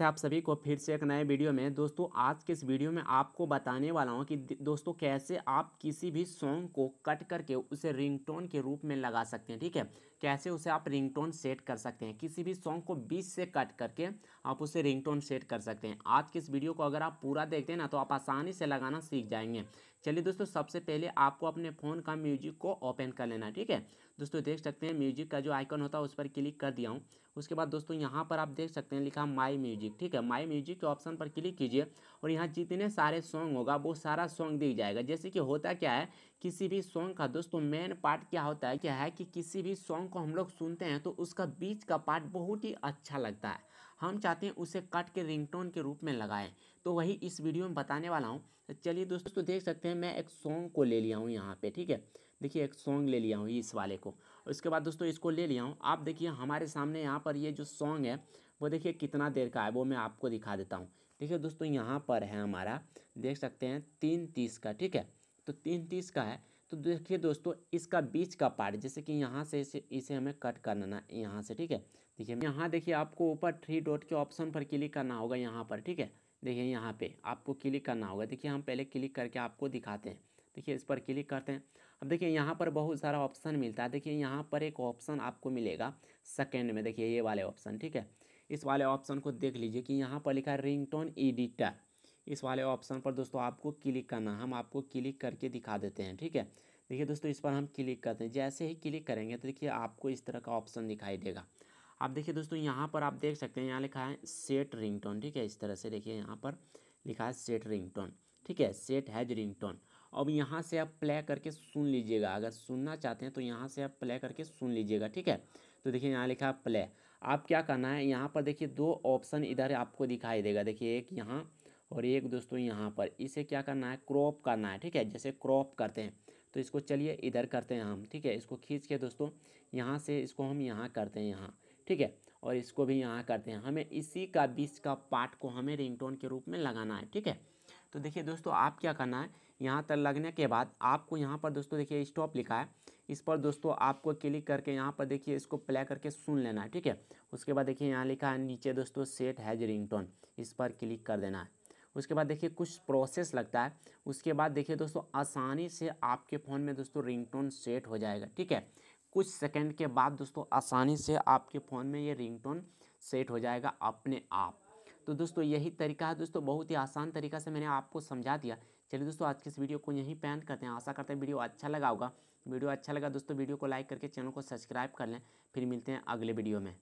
स्वागत है आप सभी को फिर से एक नए वीडियो में दोस्तों आज के इस वीडियो में आपको बताने वाला हूँ कि दोस्तों कैसे आप किसी भी सॉन्ग को कट करके उसे रिंगटोन के रूप में लगा सकते हैं ठीक है कैसे उसे आप रिंगटोन सेट कर सकते हैं किसी भी सॉन्ग को बीच से कट करके आप उसे रिंगटोन सेट कर सकते हैं आज की इस वीडियो को अगर आप पूरा देखते हैं ना तो आप आसानी से लगाना सीख जाएंगे चलिए दोस्तों सबसे पहले आपको अपने फ़ोन का म्यूजिक को ओपन कर लेना ठीक है दोस्तों देख सकते हैं म्यूजिक का जो आइकन होता है उस पर क्लिक कर दिया हूँ उसके बाद दोस्तों यहाँ पर आप देख सकते हैं लिखा माई म्यूजिक ठीक है माई म्यूजिक के ऑप्शन पर क्लिक कीजिए और यहाँ जितने सारे सॉन्ग होगा वो सारा सॉन्ग दिख जाएगा जैसे कि होता क्या है किसी भी सॉन्ग का दोस्तों मेन पार्ट क्या होता है क्या है कि किसी भी सॉन्ग को हम लोग सुनते हैं तो उसका बीच का पार्ट बहुत ही अच्छा लगता है हम चाहते हैं उसे कट के रिंगटोन के रूप में लगाएं तो वही इस वीडियो में बताने वाला हूँ चलिए दोस्तों देख सकते हैं मैं एक सॉन्ग को ले लिया हूँ यहाँ पर ठीक है देखिए एक सॉन्ग ले लिया हूँ इस वाले को उसके बाद दोस्तों इसको ले लिया हूँ आप देखिए हमारे सामने यहाँ पर ये जो सॉन्ग है वो देखिए कितना देर का है वो मैं आपको दिखा देता हूँ देखिए दोस्तों यहाँ पर है हमारा देख सकते हैं तीन तीस का ठीक है तो तीन तीस का है तो देखिए दोस्तों इसका बीच का पार्ट जैसे कि यहाँ से इसे, इसे हमें कट करना है यहाँ से ठीक है देखिए यहाँ देखिए आपको ऊपर थ्री डॉट के ऑप्शन पर क्लिक करना होगा यहाँ पर ठीक है देखिए यहाँ पे आपको क्लिक करना होगा देखिए हम पहले क्लिक करके आपको दिखाते हैं देखिए इस पर क्लिक करते हैं अब देखिए यहाँ पर बहुत सारा ऑप्शन मिलता है देखिए यहाँ पर एक ऑप्शन आपको मिलेगा सेकेंड में देखिए ये वाले ऑप्शन ठीक है इस वाले ऑप्शन को देख लीजिए कि यहाँ पर लिखा है रिंगटोन एडिटर इस वाले ऑप्शन पर दोस्तों आपको क्लिक करना हम आपको क्लिक करके दिखा देते हैं ठीक है देखिए दोस्तों इस पर हम क्लिक करते हैं जैसे ही क्लिक करेंगे तो देखिए आपको इस तरह का ऑप्शन दिखाई देगा आप देखिए दोस्तों यहाँ पर आप देख सकते हैं यहाँ लिखा है सेट रिंगटोन ठीक है इस तरह से देखिए यहाँ पर लिखा है सेट रिंगटोन ठीक है सेट हैज रिंगटोन अब यहाँ से आप प्ले करके सुन लीजिएगा अगर सुनना चाहते हैं तो यहाँ से आप प्ले करके सुन लीजिएगा ठीक है तो देखिए यहाँ लिखा है प्ले आप क्या करना है यहाँ पर देखिए दो ऑप्शन इधर आपको दिखाई देगा देखिए एक यहाँ और एक दोस्तों यहाँ पर इसे क्या करना है क्रॉप करना है ठीक है जैसे क्रॉप करते हैं तो इसको चलिए इधर करते हैं हम ठीक है इसको खींच के दोस्तों यहाँ से इसको हम यहाँ करते हैं यहाँ ठीक है और इसको भी यहाँ करते हैं हमें इसी का बीच का पार्ट को हमें रिंगटोन के रूप में लगाना है ठीक है तो देखिए दोस्तों आप क्या करना है यहाँ तक लगने के बाद आपको यहाँ पर दोस्तों देखिए स्टॉप लिखा है इस पर दोस्तों आपको क्लिक करके यहाँ पर देखिए इसको प्ले करके सुन लेना है ठीक है उसके बाद देखिए यहाँ लिखा है नीचे दोस्तों सेट हैज रिंगटोन इस पर क्लिक कर देना है उसके बाद देखिए कुछ प्रोसेस लगता है उसके बाद देखिए दोस्तों आसानी से आपके फ़ोन में दोस्तों रिंगटोन सेट हो जाएगा ठीक है कुछ सेकंड के बाद दोस्तों आसानी से आपके फ़ोन में ये रिंगटोन सेट हो जाएगा अपने आप तो दोस्तों यही तरीका है दोस्तों बहुत ही आसान तरीका से मैंने आपको समझा दिया चलिए दोस्तों आज के इस वीडियो को यहीं पैन करते हैं आशा करते हैं वीडियो अच्छा लगा होगा वीडियो अच्छा लगा दोस्तों वीडियो को लाइक करके चैनल को सब्सक्राइब कर लें फिर मिलते हैं अगले वीडियो में